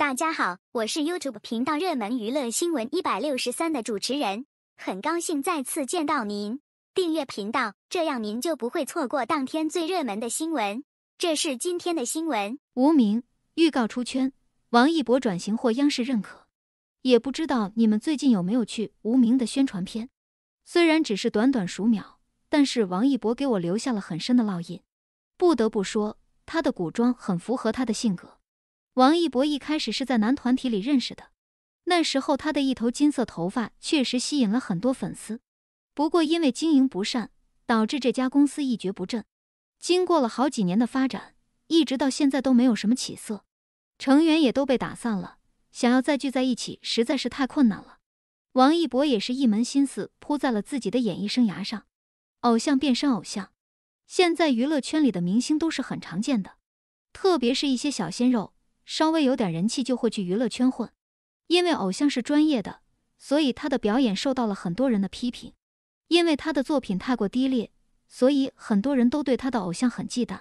大家好，我是 YouTube 频道热门娱乐新闻一百六十三的主持人，很高兴再次见到您。订阅频道，这样您就不会错过当天最热门的新闻。这是今天的新闻：无名预告出圈，王一博转型获央视认可。也不知道你们最近有没有去无名的宣传片？虽然只是短短数秒，但是王一博给我留下了很深的烙印。不得不说，他的古装很符合他的性格。王一博一开始是在男团体里认识的，那时候他的一头金色头发确实吸引了很多粉丝。不过因为经营不善，导致这家公司一蹶不振。经过了好几年的发展，一直到现在都没有什么起色，成员也都被打散了，想要再聚在一起实在是太困难了。王一博也是一门心思扑在了自己的演艺生涯上，偶像变身偶像。现在娱乐圈里的明星都是很常见的，特别是一些小鲜肉。稍微有点人气就会去娱乐圈混，因为偶像是专业的，所以他的表演受到了很多人的批评。因为他的作品太过低劣，所以很多人都对他的偶像很忌惮。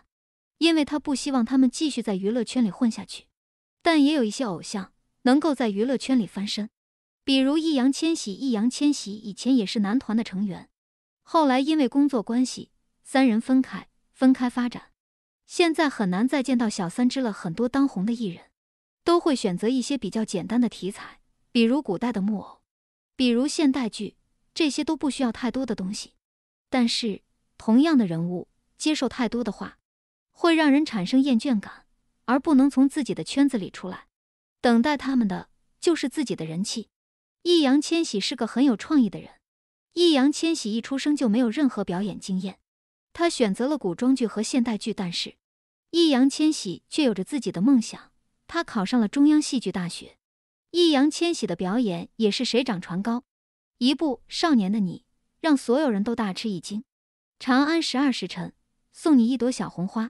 因为他不希望他们继续在娱乐圈里混下去，但也有一些偶像能够在娱乐圈里翻身，比如易烊千玺。易烊千玺以前也是男团的成员，后来因为工作关系，三人分开，分开发展，现在很难再见到小三支了很多当红的艺人。都会选择一些比较简单的题材，比如古代的木偶，比如现代剧，这些都不需要太多的东西。但是，同样的人物接受太多的话，会让人产生厌倦感，而不能从自己的圈子里出来。等待他们的就是自己的人气。易烊千玺是个很有创意的人。易烊千玺一出生就没有任何表演经验，他选择了古装剧和现代剧。但是，易烊千玺却有着自己的梦想。他考上了中央戏剧大学，易烊千玺的表演也是水涨船高，一部《少年的你》让所有人都大吃一惊，《长安十二时辰》《送你一朵小红花》《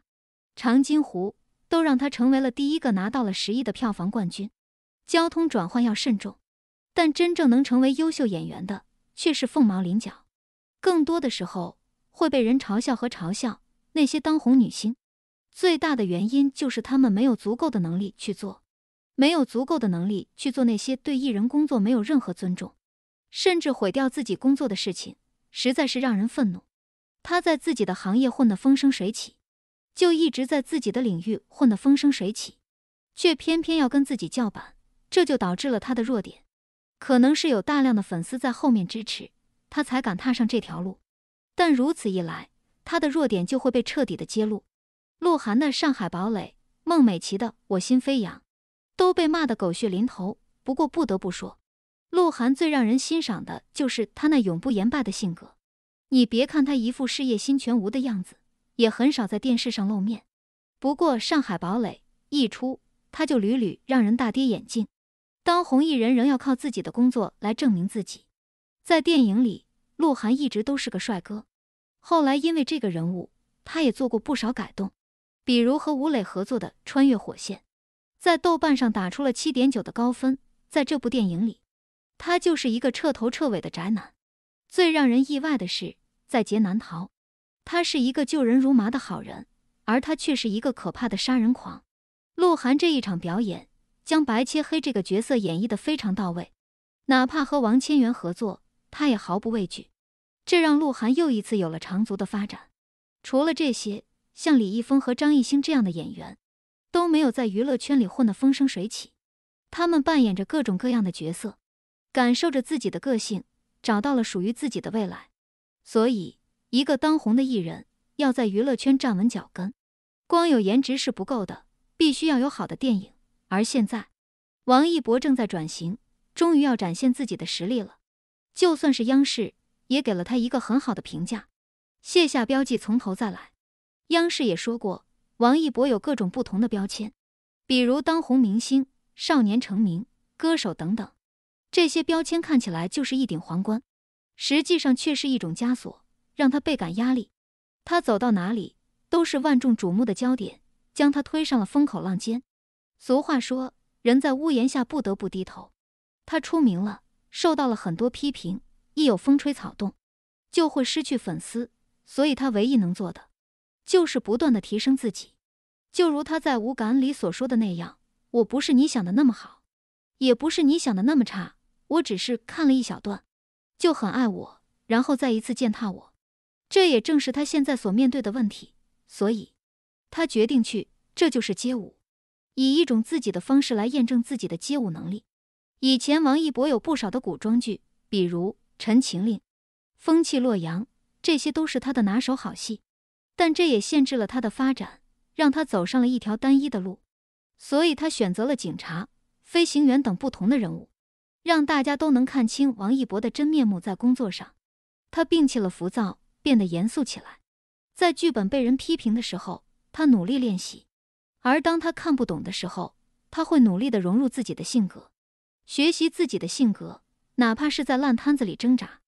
长津湖》都让他成为了第一个拿到了十亿的票房冠军。交通转换要慎重，但真正能成为优秀演员的却是凤毛麟角，更多的时候会被人嘲笑和嘲笑那些当红女星。最大的原因就是他们没有足够的能力去做，没有足够的能力去做那些对艺人工作没有任何尊重，甚至毁掉自己工作的事情，实在是让人愤怒。他在自己的行业混得风生水起，就一直在自己的领域混得风生水起，却偏偏要跟自己叫板，这就导致了他的弱点。可能是有大量的粉丝在后面支持他才敢踏上这条路，但如此一来，他的弱点就会被彻底的揭露。鹿晗的《上海堡垒》，孟美岐的《我心飞扬》，都被骂得狗血淋头。不过不得不说，鹿晗最让人欣赏的就是他那永不言败的性格。你别看他一副事业心全无的样子，也很少在电视上露面。不过《上海堡垒》一出，他就屡屡让人大跌眼镜。当红艺人仍要靠自己的工作来证明自己。在电影里，鹿晗一直都是个帅哥。后来因为这个人物，他也做过不少改动。比如和吴磊合作的《穿越火线》，在豆瓣上打出了七点九的高分。在这部电影里，他就是一个彻头彻尾的宅男。最让人意外的是，在劫难逃，他是一个救人如麻的好人，而他却是一个可怕的杀人狂。鹿晗这一场表演，将白切黑这个角色演绎的非常到位。哪怕和王千源合作，他也毫不畏惧，这让鹿晗又一次有了长足的发展。除了这些。像李易峰和张艺兴这样的演员，都没有在娱乐圈里混得风生水起。他们扮演着各种各样的角色，感受着自己的个性，找到了属于自己的未来。所以，一个当红的艺人要在娱乐圈站稳脚跟，光有颜值是不够的，必须要有好的电影。而现在，王一博正在转型，终于要展现自己的实力了。就算是央视，也给了他一个很好的评价。卸下标记，从头再来。央视也说过，王一博有各种不同的标签，比如当红明星、少年成名、歌手等等。这些标签看起来就是一顶皇冠，实际上却是一种枷锁，让他倍感压力。他走到哪里都是万众瞩目的焦点，将他推上了风口浪尖。俗话说，人在屋檐下不得不低头。他出名了，受到了很多批评，一有风吹草动，就会失去粉丝。所以他唯一能做的。就是不断的提升自己，就如他在《无感》里所说的那样，我不是你想的那么好，也不是你想的那么差。我只是看了一小段，就很爱我，然后再一次践踏我。这也正是他现在所面对的问题，所以，他决定去，这就是街舞，以一种自己的方式来验证自己的街舞能力。以前王一博有不少的古装剧，比如《陈情令》《风起洛阳》，这些都是他的拿手好戏。但这也限制了他的发展，让他走上了一条单一的路，所以他选择了警察、飞行员等不同的人物，让大家都能看清王一博的真面目。在工作上，他摒弃了浮躁，变得严肃起来。在剧本被人批评的时候，他努力练习；而当他看不懂的时候，他会努力地融入自己的性格，学习自己的性格，哪怕是在烂摊子里挣扎。